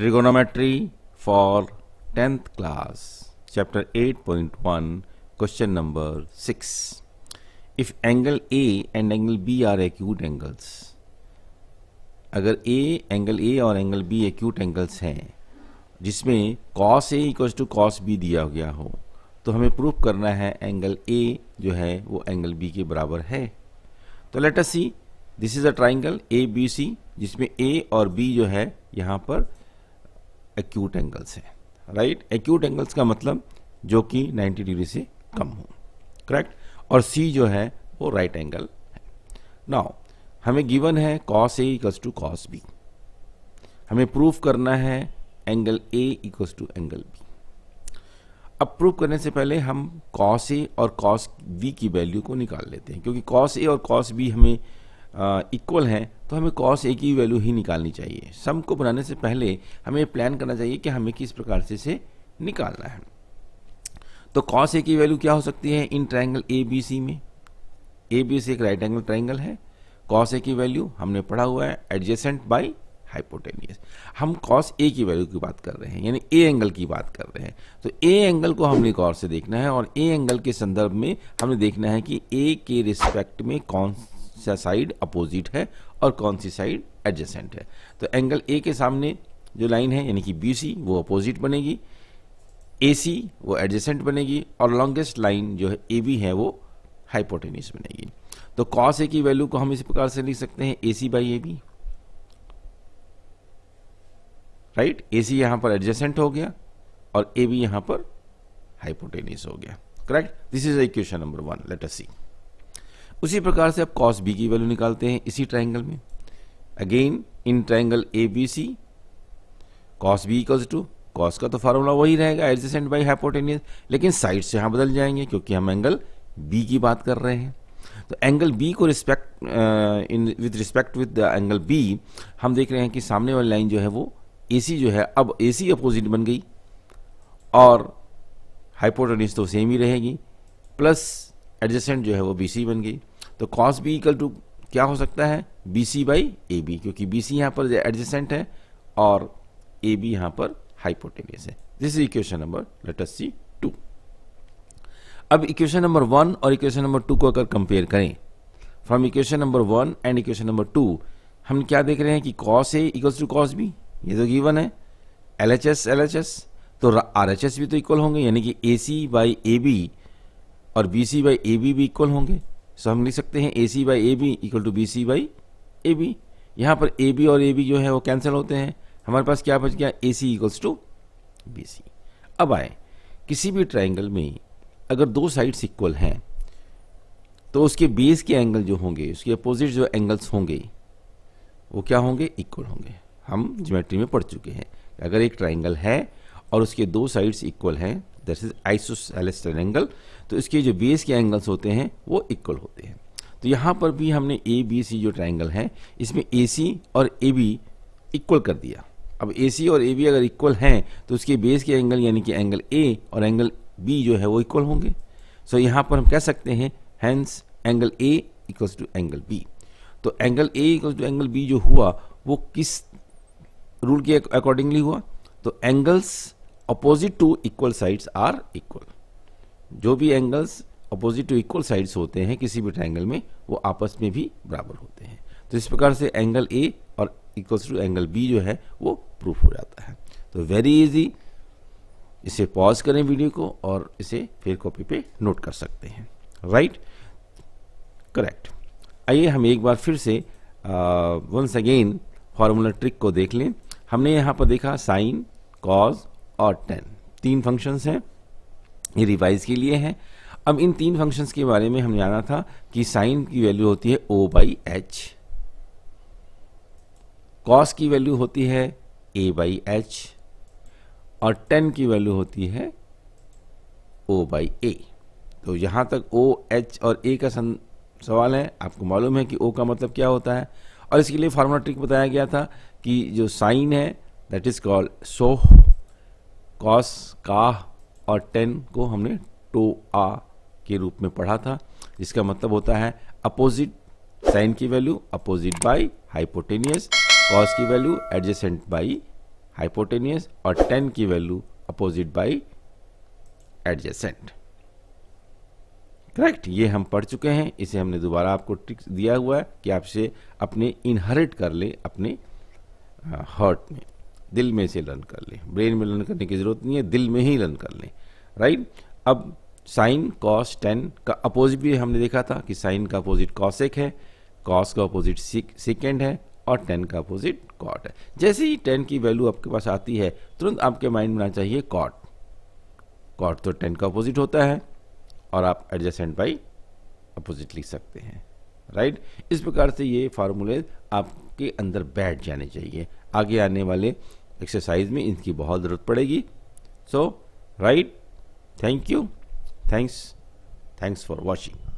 trigonometry for 10th class chapter 8.1 question number 6 if angle a and angle b are acute angles अगर a angle a और angle b acute angles हैं जिसमें cos a equals to cos b दिया गया हो तो हमें proof करना है एंगल a जो है वो एंगल b के बराबर है तो let us see this is a triangle A B C जिसमें ए और बी जो है यहाँ पर एक्यूट एंगल्स हैं राइट एक्यूट एंगल्स का मतलब जो कि 90 डिग्री से कम हो करेक्ट और सी जो है वो राइट right एंगल है नाउ हमें गिवन है cos A equals to cos B हमें प्रूफ करना है angle A equals to angle B अब प्रूफ करने से पहले हम कॉस ए और कॉस बी की वैल्यू को निकाल लेते हैं क्योंकि कॉस ए और कॉस बी हमें इक्वल हैं तो हमें कॉस ए की वैल्यू ही निकालनी चाहिए सम को बनाने से पहले हमें प्लान करना चाहिए कि हमें किस प्रकार से इसे निकालना है तो कॉस ए की वैल्यू क्या हो सकती है इन ट्राइंगल ए बी सी में ए बी सी एक राइट एंगल ट्राइंगल है कॉस ए की वैल्यू हमने पढ़ा हुआ है एडजेसेंट बाई हाइपोटेनियस हम कॉस ए की वैल्यू की बात कर रहे हैं यानी ए एंगल की बात कर रहे हैं तो ए एंगल को हमने गौर से देखना है और ए एंगल के संदर्भ में हमने देखना है कि ए के रिस्पेक्ट में कौन सा साइड अपोजिट है और कौन सी साइड एडजेसेंट है तो एंगल ए के सामने जो लाइन है यानी कि बी वो अपोजिट बनेगी ए सी वो एडजेसेंट बनेगी और लॉन्गेस्ट लाइन जो है ए बी है वो हाइपोटेनिस बनेगी तो कॉस ए की वैल्यू को हम इस प्रकार से लिख सकते हैं A C by A B right A C यहां पर एडजेसेंट हो गया और ए बी यहां पर हाइपोटेनिस हो गया correct this is equation number one let us see उसी प्रकार से आप कॉस बी की वैल्यू निकालते हैं इसी ट्राइंगल में again in triangle A B C cos B equals to cos का तो फार्मूला वही रहेगा एडजेसेंट बाई हाइपोटेनियस लेकिन साइड से यहाँ बदल जाएंगे क्योंकि हम एंगल बी की बात कर रहे हैं तो एंगल बी को respect in with respect with angle B हम देख रहे हैं कि सामने वाली लाइन जो है वो ए जो है अब ए अपोजिट बन गई और हाइपोटेनिस तो सेम ही रहेगी प्लस एडजेसेंट जो है वो बी बन गई तो कॉस बी इक्वल टू क्या हो सकता है B C by A B क्योंकि बी सी यहाँ पर एडजेसेंट है और ए बी यहाँ पर हाइपोटेनियस है this is equation number later see two अब इक्वेशन नंबर वन और इक्वेशन नंबर टू को अगर कंपेयर करें from equation number one and equation number two हम क्या देख रहे हैं कि cos A equals to cos B ये तो गिवन है L H S L H S तो आर एच एस भी तो इक्वल होंगे यानी कि A C by A B और B C by A B भी इक्वल होंगे सो हम लिख सकते हैं A C by A B equal to B C by A B यहाँ पर ए बी और ए बी जो है वो कैंसिल होते हैं हमारे पास क्या बच गया A C equals to B C अब आए किसी भी ट्राइंगल में अगर दो साइड्स इक्वल हैं तो उसके बेस के एंगल जो होंगे उसके अपोजिट जो एंगल्स होंगे वो क्या होंगे इक्वल होंगे हम ज्योमेट्री में पढ़ चुके हैं अगर एक ट्राइंगल है और उसके दो साइड्स इक्वल हैं तरह से आइसोसेलेस एंगल तो इसके जो बेस के एंगल्स होते हैं वो इक्वल होते हैं तो यहाँ पर भी हमने ए बी सी जो ट्राइंगल है इसमें ए सी और ए बी इक्वल कर दिया अब ए सी और ए बी अगर इक्वल हैं तो उसके बेस के एंगल यानी कि एंगल ए और एंगल बी जो है वो इक्वल होंगे सो so, यहाँ पर हम कह सकते हैं hence angle A equals to angle B तो angle A equals to angle B जो हुआ वो किस रूल के अकॉर्डिंगली हुआ तो angles opposite to equal sides are equal जो भी angles opposite to equal sides होते हैं किसी भी ट्रायंगल में वो आपस में भी बराबर होते हैं तो इस प्रकार से एंगल ए और इक्वल्स टू एंगल बी जो है वो प्रूफ हो जाता है तो वेरी इजी इसे पॉज करें वीडियो को और इसे फिर कॉपी पे नोट कर सकते हैं राइट करेक्ट आइए हम एक बार फिर से वंस अगेन फार्मूला ट्रिक को देख लें हमने यहाँ पर देखा साइन कॉज और टेन तीन फंक्शंस हैं ये रिवाइज के लिए हैं अब इन तीन फंक्शंस के बारे में हम जाना था कि साइन की वैल्यू होती है ओ बाई एच कॉस की वैल्यू होती है ए बाई एच और टेन की वैल्यू होती है ओ बाई ए तो यहां तक ओ एच और ए का सवाल है आपको मालूम है कि ओ का मतलब क्या होता है और इसके लिए फॉर्मूला ट्रिक बताया गया था कि जो साइन है that is called SOH cos का और टेन को हमने टो आ के रूप में पढ़ा था इसका मतलब होता है अपोजिट साइन की value opposite by hypotenuse cos की वैल्यू एडजेसेंट बाई हाइपोटेनियस और टेन की value opposite by adjacent correct ये हम पढ़ चुके हैं इसे हमने दोबारा आपको ट्रिक्स दिया हुआ है कि आप इसे अपने इनहरिट कर ले अपने हर्ट में दिल में से लर्न कर लें ब्रेन में लर्न करने की ज़रूरत नहीं है दिल में ही लर्न कर लें राइट अब साइन कॉस टेन का अपोजिट भी हमने देखा था कि साइन का अपोजिट कॉसेक है कॉस का अपोजिट सिकेंड है और टेन का अपोजिट कॉट है जैसे ही टेन की वैल्यू आपके पास आती है तुरंत आपके माइंड में आना चाहिए कॉट कॉट तो टेन का अपोजिट होता है और आप एडजस्टेंट बाई अपोजिट लिख सकते हैं राइट इस प्रकार से ये फार्मूले आपके अंदर बैठ जाने चाहिए आगे आने वाले एक्सरसाइज में इनकी बहुत ज़रूरत पड़ेगी so right thank you thanks thanks for watching